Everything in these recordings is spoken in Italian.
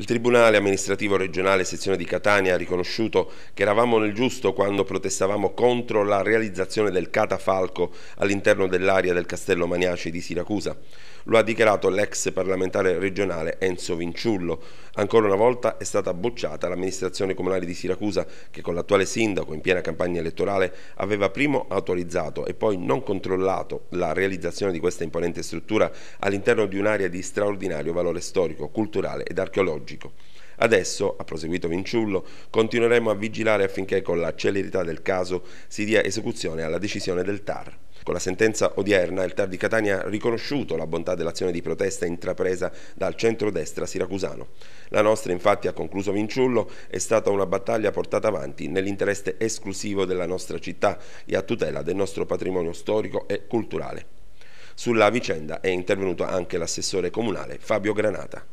Il Tribunale amministrativo regionale sezione di Catania ha riconosciuto che eravamo nel giusto quando protestavamo contro la realizzazione del catafalco all'interno dell'area del Castello Maniaci di Siracusa. Lo ha dichiarato l'ex parlamentare regionale Enzo Vinciullo. Ancora una volta è stata bocciata l'amministrazione comunale di Siracusa che con l'attuale sindaco in piena campagna elettorale aveva prima autorizzato e poi non controllato la realizzazione di questa imponente struttura all'interno di un'area di straordinario valore storico, culturale ed archeologico ecologico. Adesso, ha proseguito Vinciullo, continueremo a vigilare affinché con la celerità del caso si dia esecuzione alla decisione del TAR. Con la sentenza odierna il TAR di Catania ha riconosciuto la bontà dell'azione di protesta intrapresa dal centrodestra siracusano. La nostra, infatti, ha concluso Vinciullo, è stata una battaglia portata avanti nell'interesse esclusivo della nostra città e a tutela del nostro patrimonio storico e culturale. Sulla vicenda è intervenuto anche l'assessore comunale Fabio Granata.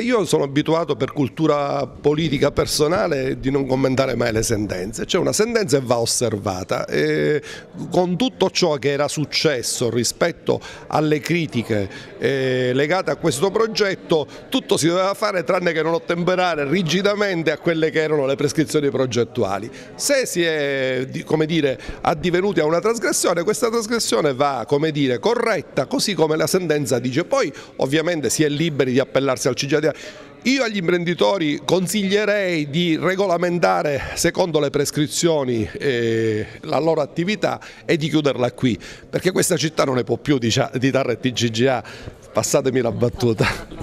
Io sono abituato per cultura politica personale di non commentare mai le sentenze, c'è cioè, una sentenza e va osservata. E con tutto ciò che era successo rispetto alle critiche eh, legate a questo progetto, tutto si doveva fare tranne che non ottemperare rigidamente a quelle che erano le prescrizioni progettuali. Se si è come dire, addivenuti a una trasgressione, questa trasgressione va come dire, corretta così come la sentenza dice. Poi ovviamente si è liberi di appellarsi al CGA eccetera. Io agli imprenditori consiglierei di regolamentare secondo le prescrizioni eh, la loro attività e di chiuderla qui, perché questa città non ne può più di, di TAR TGGA, passatemi la battuta.